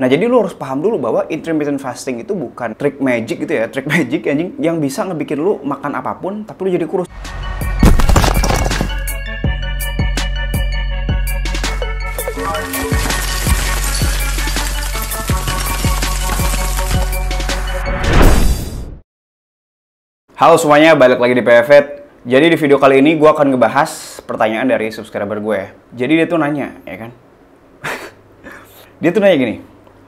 Nah, jadi lu harus paham dulu bahwa intermittent fasting itu bukan trick magic gitu ya, trick magic anjing yang bisa ngebikin lu makan apapun tapi lu jadi kurus. Halo semuanya, balik lagi di PFET. Jadi di video kali ini gue akan ngebahas pertanyaan dari subscriber gue. Jadi dia tuh nanya, ya kan? dia tuh nanya gini,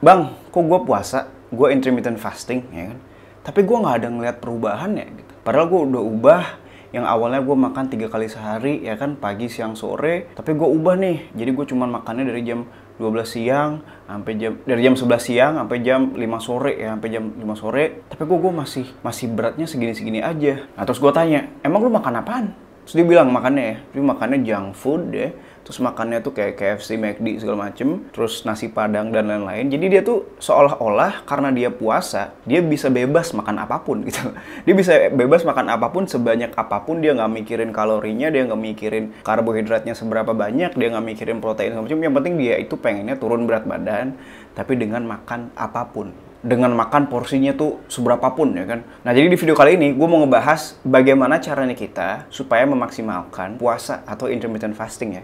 bang kok gue puasa gue intermittent fasting ya kan tapi gue nggak ada ngeliat perubahan ya gitu. padahal gue udah ubah yang awalnya gue makan tiga kali sehari ya kan pagi siang sore tapi gue ubah nih jadi gue cuma makannya dari jam 12 siang sampai jam dari jam 11 siang sampai jam 5 sore ya sampai jam 5 sore tapi kok gue masih masih beratnya segini segini aja nah terus gue tanya emang lu makan apaan terus dia bilang makannya ya dia makannya junk food ya terus makannya tuh kayak KFC, McD segala macem, terus nasi padang dan lain-lain. Jadi dia tuh seolah-olah karena dia puasa, dia bisa bebas makan apapun gitu. Dia bisa bebas makan apapun sebanyak apapun, dia nggak mikirin kalorinya, dia nggak mikirin karbohidratnya seberapa banyak, dia nggak mikirin protein segala macem Yang penting dia itu pengennya turun berat badan, tapi dengan makan apapun dengan makan porsinya tuh seberapa pun ya kan. Nah jadi di video kali ini gue mau ngebahas bagaimana caranya kita supaya memaksimalkan puasa atau intermittent fasting ya.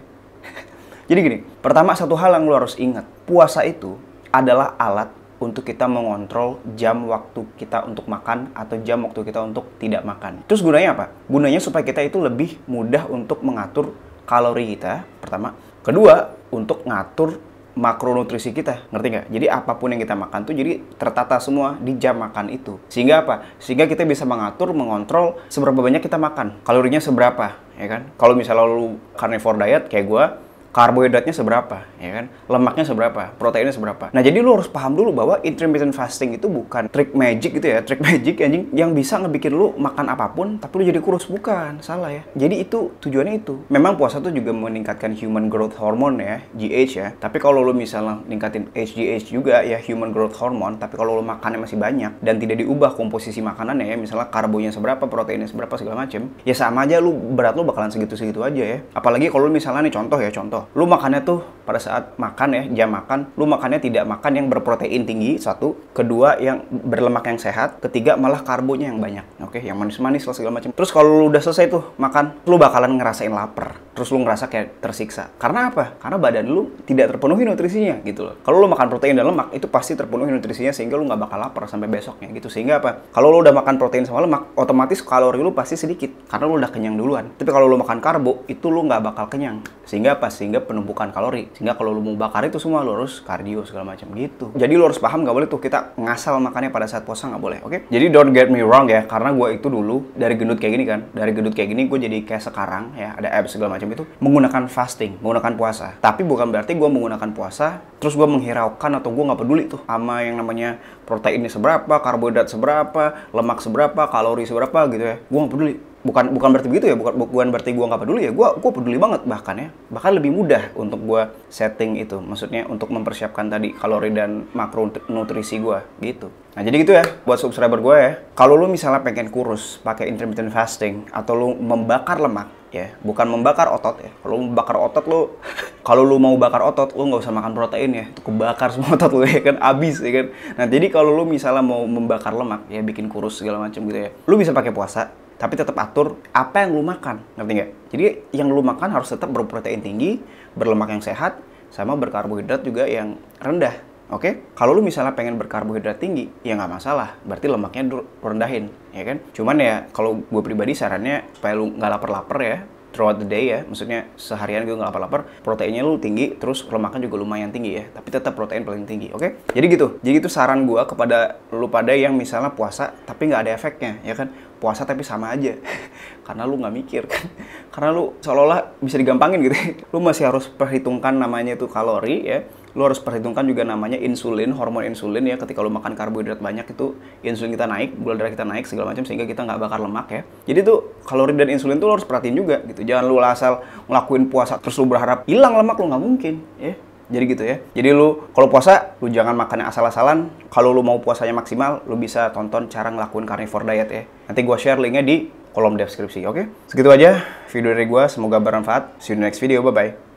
jadi gini, pertama satu hal yang lo harus ingat, puasa itu adalah alat untuk kita mengontrol jam waktu kita untuk makan atau jam waktu kita untuk tidak makan. Terus gunanya apa? Gunanya supaya kita itu lebih mudah untuk mengatur kalori kita, pertama. Kedua, untuk ngatur makronutrisi kita, ngerti nggak? Jadi apapun yang kita makan tuh jadi tertata semua di jam makan itu. Sehingga apa? Sehingga kita bisa mengatur, mengontrol seberapa banyak kita makan, kalorinya seberapa, ya kan? Kalau misalnya lu carnivore diet kayak gue, karbohidratnya seberapa, ya kan? Lemaknya seberapa, proteinnya seberapa. Nah, jadi lu harus paham dulu bahwa intermittent fasting itu bukan trick magic gitu ya, trick magic anjing yang bisa ngebikin lu makan apapun tapi lu jadi kurus bukan, salah ya. Jadi itu tujuannya itu. Memang puasa tuh juga meningkatkan human growth hormone ya, GH ya. Tapi kalau lu misalnya ningkatin HGH juga ya human growth hormone, tapi kalau lu makannya masih banyak dan tidak diubah komposisi makanannya ya, misalnya karbonya seberapa, proteinnya seberapa segala macem, ya sama aja lu berat lu bakalan segitu-segitu aja ya. Apalagi kalau lu misalnya nih contoh ya, contoh contoh, lu makannya tuh pada saat makan ya, jam makan, lu makannya tidak makan yang berprotein tinggi, satu. Kedua, yang berlemak yang sehat. Ketiga, malah karbonya yang banyak. Oke, okay? yang manis-manis lah segala macam. Terus kalau lu udah selesai tuh makan, lu bakalan ngerasain lapar terus lu ngerasa kayak tersiksa. Karena apa? Karena badan lu tidak terpenuhi nutrisinya gitu loh. Kalau lu makan protein dan lemak itu pasti terpenuhi nutrisinya sehingga lu nggak bakal lapar sampai besoknya gitu. Sehingga apa? Kalau lu udah makan protein sama lemak, otomatis kalori lu pasti sedikit karena lu udah kenyang duluan. Tapi kalau lu makan karbo itu lu nggak bakal kenyang. Sehingga apa? Sehingga penumpukan kalori. Sehingga kalau lu mau bakar itu semua lu harus kardio segala macam gitu. Jadi lu harus paham nggak boleh tuh kita ngasal makannya pada saat puasa nggak boleh. Oke? Okay? Jadi don't get me wrong ya, karena gue itu dulu dari gendut kayak gini kan, dari gendut kayak gini gue jadi kayak sekarang ya ada apps segala macam itu menggunakan fasting, menggunakan puasa. Tapi bukan berarti gue menggunakan puasa, terus gue menghiraukan atau gue nggak peduli tuh sama yang namanya proteinnya seberapa, karbohidrat seberapa, lemak seberapa, kalori seberapa gitu ya. Gue nggak peduli bukan bukan berarti begitu ya bukan bukan berarti gue nggak peduli ya gue gue peduli banget bahkan ya bahkan lebih mudah untuk gue setting itu maksudnya untuk mempersiapkan tadi kalori dan makro nutrisi gue gitu nah jadi gitu ya buat subscriber gue ya kalau lu misalnya pengen kurus pakai intermittent fasting atau lu membakar lemak ya bukan membakar otot ya kalau membakar otot lu kalau lu mau bakar otot lu nggak usah makan protein ya itu kebakar semua otot lu ya kan abis ya kan nah jadi kalau lu misalnya mau membakar lemak ya bikin kurus segala macam gitu ya lu bisa pakai puasa tapi tetap atur apa yang lu makan, ngerti nggak? Jadi yang lu makan harus tetap berprotein tinggi, berlemak yang sehat, sama berkarbohidrat juga yang rendah. Oke, okay? kalau lu misalnya pengen berkarbohidrat tinggi, ya nggak masalah. Berarti lemaknya rendahin, ya kan? Cuman ya, kalau gue pribadi sarannya supaya lu nggak lapar-lapar ya, throughout the day ya, maksudnya seharian gue nggak lapar-lapar, proteinnya lu tinggi, terus lemaknya juga lumayan tinggi ya, tapi tetap protein paling tinggi, oke? Okay? Jadi gitu, jadi itu saran gue kepada lu pada yang misalnya puasa tapi nggak ada efeknya, ya kan? Puasa tapi sama aja, karena lu nggak mikir kan, karena lu seolah-olah bisa digampangin gitu, ya. lu masih harus perhitungkan namanya itu kalori ya, lo harus perhitungkan juga namanya insulin, hormon insulin ya. Ketika lo makan karbohidrat banyak itu insulin kita naik, gula darah kita naik segala macam sehingga kita nggak bakar lemak ya. Jadi tuh kalori dan insulin tuh lo harus perhatiin juga gitu. Jangan lu asal ngelakuin puasa terus lu berharap hilang lemak lo nggak mungkin ya. Jadi gitu ya. Jadi lu kalau puasa lu jangan makan asal-asalan. Kalau lu mau puasanya maksimal, lu bisa tonton cara ngelakuin carnivore diet ya. Nanti gua share linknya di kolom deskripsi, oke? Okay? Segitu aja video dari gua, semoga bermanfaat. See you in the next video, bye-bye.